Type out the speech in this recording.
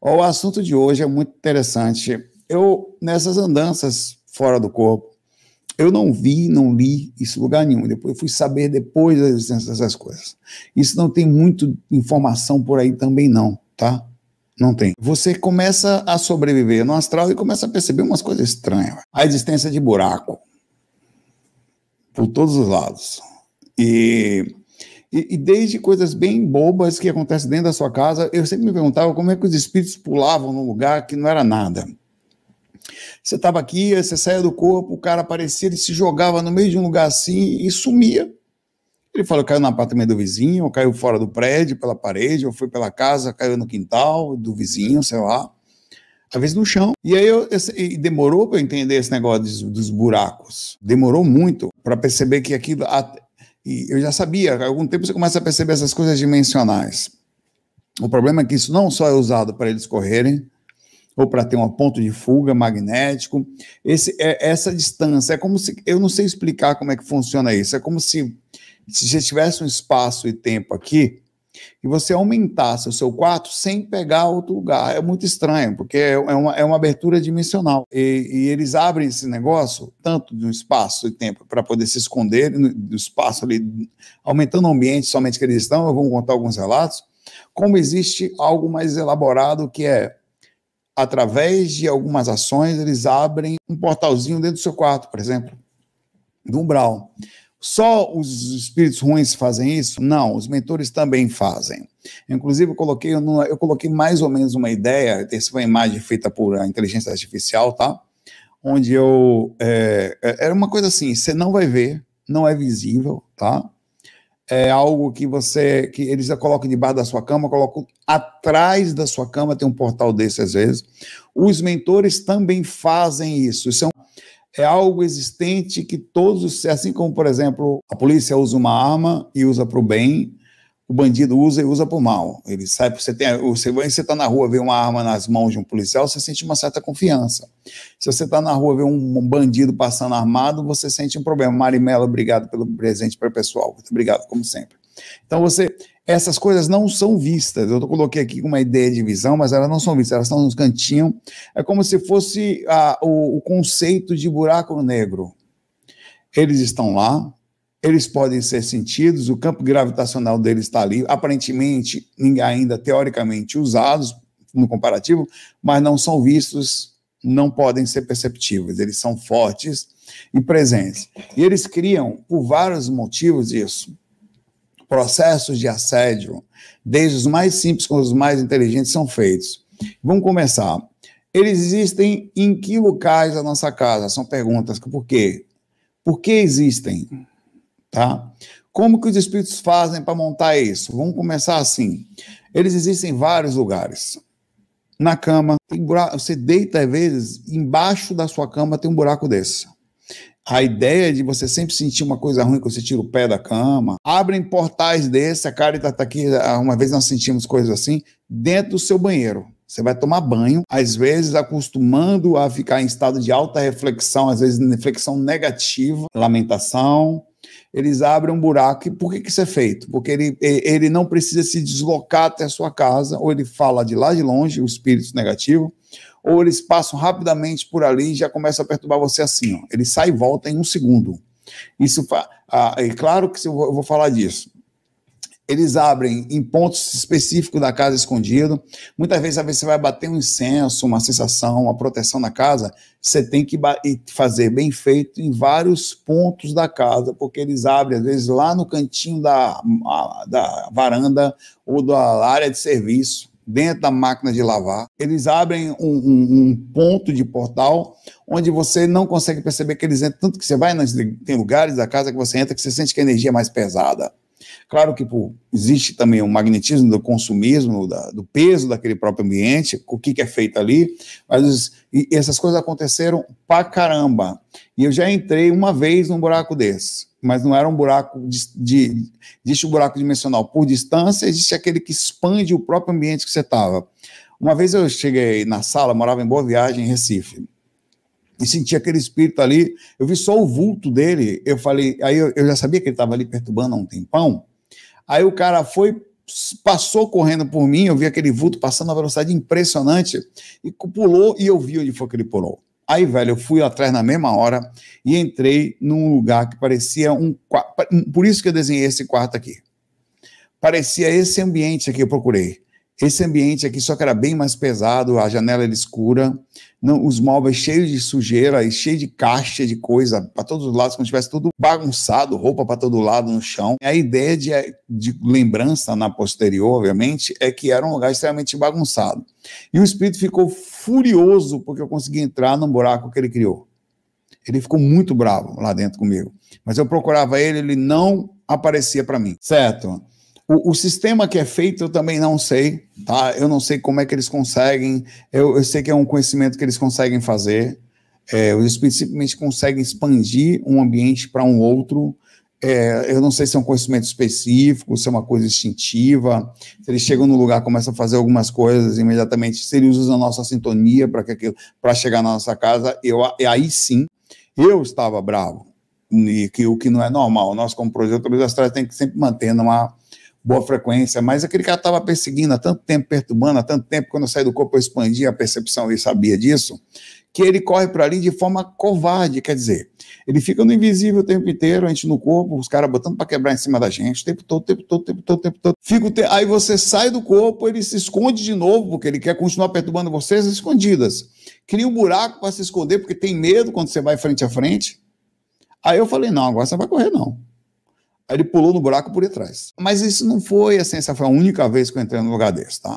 O assunto de hoje é muito interessante. Eu, nessas andanças fora do corpo, eu não vi, não li isso em lugar nenhum. Depois eu fui saber depois da existência dessas coisas. Isso não tem muito informação por aí também não, tá? Não tem. Você começa a sobreviver no astral e começa a perceber umas coisas estranhas. A existência de buraco por todos os lados. E e, e, desde coisas bem bobas que acontecem dentro da sua casa, eu sempre me perguntava como é que os espíritos pulavam num lugar que não era nada. Você estava aqui, você saía do corpo, o cara aparecia, ele se jogava no meio de um lugar assim e sumia. Ele falou: caiu no apartamento do vizinho, ou caiu fora do prédio, pela parede, ou foi pela casa, caiu no quintal do vizinho, sei lá. Às vezes no chão. E aí eu, eu e demorou para eu entender esse negócio dos, dos buracos. Demorou muito para perceber que aquilo. A, e eu já sabia, há algum tempo você começa a perceber essas coisas dimensionais. O problema é que isso não só é usado para eles correrem, ou para ter um ponto de fuga magnético. Esse, é, essa distância é como se. Eu não sei explicar como é que funciona isso. É como se, se tivesse um espaço e tempo aqui, e você aumentasse o seu quarto sem pegar outro lugar. É muito estranho, porque é, é uma, é uma abertura dimensional. E, e eles abrem esse negócio tanto de um espaço e tempo para poder se esconder do espaço ali, aumentando o ambiente somente que eles estão. Eu vou contar alguns relatos. Como existe algo mais elaborado que é através de algumas ações, eles abrem um portalzinho dentro do seu quarto, por exemplo, do umbral. Só os espíritos ruins fazem isso? Não, os mentores também fazem. Inclusive, eu coloquei, eu coloquei mais ou menos uma ideia, essa foi uma imagem feita por inteligência artificial, tá? Onde eu. É, é, era uma coisa assim: você não vai ver, não é visível, tá? É algo que você. que eles colocam debaixo da sua cama, colocam atrás da sua cama, tem um portal desse às vezes. Os mentores também fazem isso. Isso é um é algo existente que todos, assim como, por exemplo, a polícia usa uma arma e usa para o bem, o bandido usa e usa para o mal. Ele sai, você tem, você está na rua, vê uma arma nas mãos de um policial, você sente uma certa confiança. Se você está na rua, vê um bandido passando armado, você sente um problema. Marimela, obrigado pelo presente para o pessoal. Muito obrigado, como sempre. Então você essas coisas não são vistas. Eu coloquei aqui uma ideia de visão, mas elas não são vistas, elas estão nos cantinhos. É como se fosse a, o, o conceito de buraco negro. Eles estão lá, eles podem ser sentidos, o campo gravitacional deles está ali, aparentemente, ainda teoricamente usados no comparativo, mas não são vistos, não podem ser perceptíveis, eles são fortes e presentes. E eles criam, por vários motivos, isso processos de assédio, desde os mais simples com os mais inteligentes, são feitos. Vamos começar. Eles existem em que locais da nossa casa? São perguntas. Por quê? Por que existem? Tá? Como que os espíritos fazem para montar isso? Vamos começar assim. Eles existem em vários lugares. Na cama, você deita às vezes, embaixo da sua cama tem um buraco desse. A ideia de você sempre sentir uma coisa ruim quando você tira o pé da cama. Abrem portais desse, a cara está tá aqui, ah, uma vez nós sentimos coisas assim, dentro do seu banheiro. Você vai tomar banho, às vezes acostumando a ficar em estado de alta reflexão, às vezes reflexão negativa, lamentação. Eles abrem um buraco. E por que, que isso é feito? Porque ele, ele não precisa se deslocar até a sua casa, ou ele fala de lá de longe, o espírito negativo, ou eles passam rapidamente por ali e já começam a perturbar você assim, ó. Ele sai e volta em um segundo. Isso ah, é claro que eu vou, eu vou falar disso. Eles abrem em pontos específicos da casa escondido. Muitas vezes, às vezes você vai bater um incenso, uma sensação, uma proteção na casa. Você tem que fazer bem feito em vários pontos da casa, porque eles abrem, às vezes, lá no cantinho da, da varanda ou da área de serviço dentro da máquina de lavar. Eles abrem um, um, um, ponto de portal onde você não consegue perceber que eles entram. Tanto que você vai, nas, tem lugares da casa que você entra que você sente que a energia é mais pesada. Claro que pô, existe também o magnetismo do consumismo, da, do peso daquele próprio ambiente, o que, que é feito ali, mas essas coisas aconteceram pra caramba. E eu já entrei uma vez num buraco desse, mas não era um buraco de, de existe o um buraco dimensional por distância, existe aquele que expande o próprio ambiente que você estava. Uma vez eu cheguei na sala, morava em Boa Viagem, em Recife e senti aquele espírito ali. Eu vi só o vulto dele. Eu falei, aí eu, eu já sabia que ele estava ali perturbando há um tempão. Aí o cara foi, passou correndo por mim, eu vi aquele vulto passando a velocidade impressionante, e pulou e eu vi onde foi que ele pulou. Aí, velho, eu fui atrás na mesma hora e entrei num lugar que parecia um. Por isso que eu desenhei esse quarto aqui. Parecia esse ambiente aqui que eu procurei. Esse ambiente aqui só que era bem mais pesado, a janela era escura, não, os móveis cheios de sujeira, e cheios de caixa de coisa para todos os lados, como se tivesse tudo bagunçado, roupa para todo lado no chão. A ideia de, de lembrança na posterior, obviamente, é que era um lugar extremamente bagunçado. E o espírito ficou furioso porque eu consegui entrar num buraco que ele criou. Ele ficou muito bravo lá dentro comigo. Mas eu procurava ele, ele não aparecia para mim. Certo? O, o, sistema que é feito eu também não sei, tá? Eu não sei como é que eles conseguem. Eu, eu sei que é um conhecimento que eles conseguem fazer. É, eles simplesmente conseguem expandir um ambiente para um outro. É, eu não sei se é um conhecimento específico, se é uma coisa instintiva. Se eles chegam no lugar, começam a fazer algumas coisas imediatamente. Se eles usam a nossa sintonia para chegar na nossa casa, eu aí sim eu estava bravo. E que, o que não é normal. Nós, como projeto, astrais, tem que sempre manter uma boa frequência, mas aquele cara estava perseguindo há tanto tempo, perturbando há tanto tempo, quando eu saí do corpo eu expandi a percepção e sabia disso, que ele corre para ali de forma covarde, quer dizer, ele fica no invisível o tempo inteiro, a gente no corpo, os caras botando para quebrar em cima da gente, o tempo todo, o tempo todo, o tempo todo, o tempo todo. Fica te... Aí você sai do corpo, ele se esconde de novo, porque ele quer continuar perturbando vocês escondidas. Cria um buraco para se esconder, porque tem medo quando você vai frente a frente. Aí eu falei, não, agora você vai correr não. Aí ele pulou no buraco por detrás. Mas isso não foi assim, essa foi a única vez que eu entrei num lugar desse, tá?